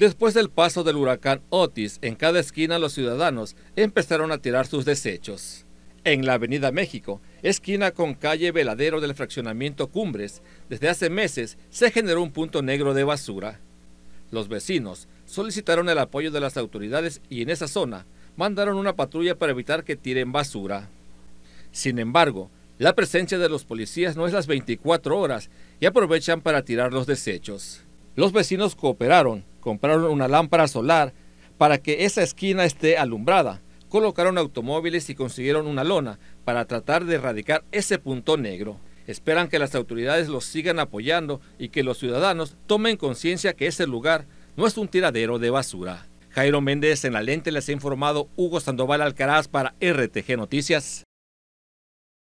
Después del paso del huracán Otis, en cada esquina los ciudadanos empezaron a tirar sus desechos. En la Avenida México, esquina con calle Veladero del fraccionamiento Cumbres, desde hace meses se generó un punto negro de basura. Los vecinos solicitaron el apoyo de las autoridades y en esa zona mandaron una patrulla para evitar que tiren basura. Sin embargo, la presencia de los policías no es las 24 horas y aprovechan para tirar los desechos. Los vecinos cooperaron compraron una lámpara solar para que esa esquina esté alumbrada, colocaron automóviles y consiguieron una lona para tratar de erradicar ese punto negro. Esperan que las autoridades los sigan apoyando y que los ciudadanos tomen conciencia que ese lugar no es un tiradero de basura. Jairo Méndez en la lente les ha informado Hugo Sandoval Alcaraz para RTG Noticias.